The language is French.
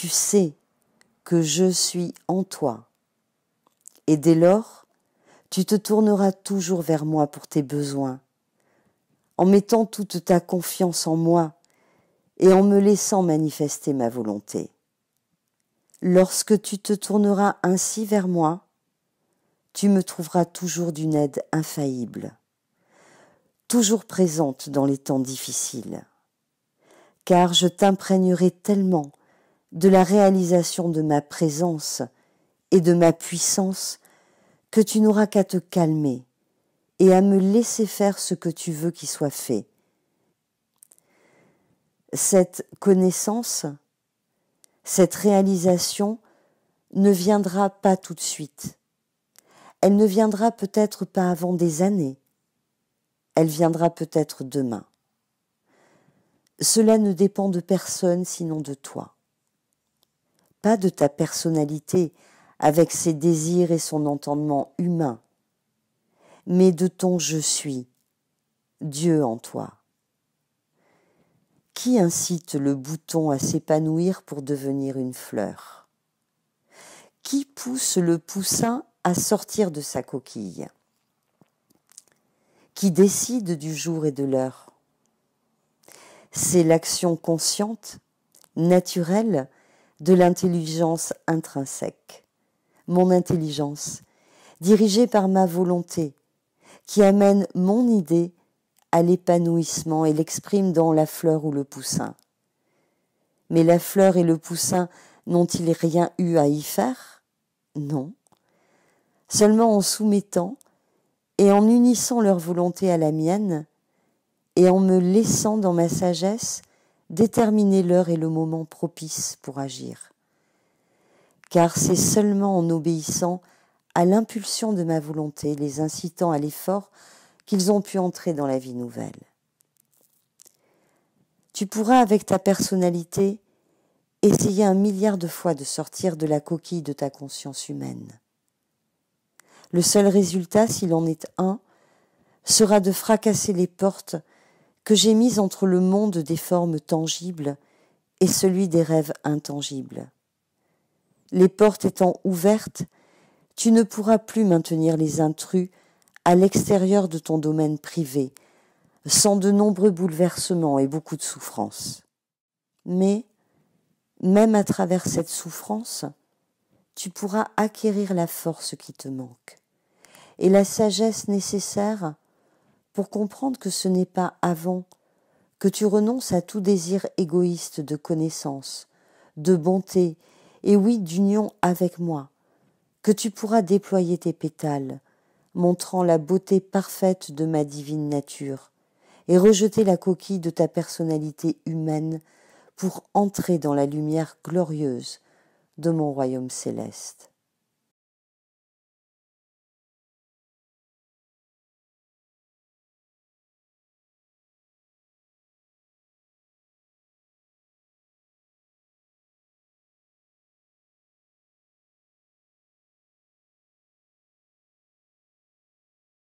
tu sais que je suis en toi. Et dès lors, tu te tourneras toujours vers moi pour tes besoins, en mettant toute ta confiance en moi et en me laissant manifester ma volonté. Lorsque tu te tourneras ainsi vers moi, tu me trouveras toujours d'une aide infaillible, toujours présente dans les temps difficiles, car je t'imprégnerai tellement de la réalisation de ma présence et de ma puissance que tu n'auras qu'à te calmer et à me laisser faire ce que tu veux qu'il soit fait. Cette connaissance, cette réalisation ne viendra pas tout de suite. Elle ne viendra peut-être pas avant des années. Elle viendra peut-être demain. Cela ne dépend de personne sinon de toi pas de ta personnalité avec ses désirs et son entendement humain, mais de ton je suis, Dieu en toi. Qui incite le bouton à s'épanouir pour devenir une fleur Qui pousse le poussin à sortir de sa coquille Qui décide du jour et de l'heure C'est l'action consciente, naturelle, de l'intelligence intrinsèque, mon intelligence, dirigée par ma volonté, qui amène mon idée à l'épanouissement et l'exprime dans la fleur ou le poussin. Mais la fleur et le poussin n'ont-ils rien eu à y faire Non. Seulement en soumettant et en unissant leur volonté à la mienne, et en me laissant dans ma sagesse déterminer l'heure et le moment propice pour agir. Car c'est seulement en obéissant à l'impulsion de ma volonté, les incitant à l'effort, qu'ils ont pu entrer dans la vie nouvelle. Tu pourras, avec ta personnalité, essayer un milliard de fois de sortir de la coquille de ta conscience humaine. Le seul résultat, s'il en est un, sera de fracasser les portes que j'ai mise entre le monde des formes tangibles et celui des rêves intangibles. Les portes étant ouvertes, tu ne pourras plus maintenir les intrus à l'extérieur de ton domaine privé, sans de nombreux bouleversements et beaucoup de souffrances. Mais, même à travers cette souffrance, tu pourras acquérir la force qui te manque et la sagesse nécessaire pour comprendre que ce n'est pas avant que tu renonces à tout désir égoïste de connaissance, de bonté, et oui d'union avec moi, que tu pourras déployer tes pétales, montrant la beauté parfaite de ma divine nature, et rejeter la coquille de ta personnalité humaine pour entrer dans la lumière glorieuse de mon royaume céleste.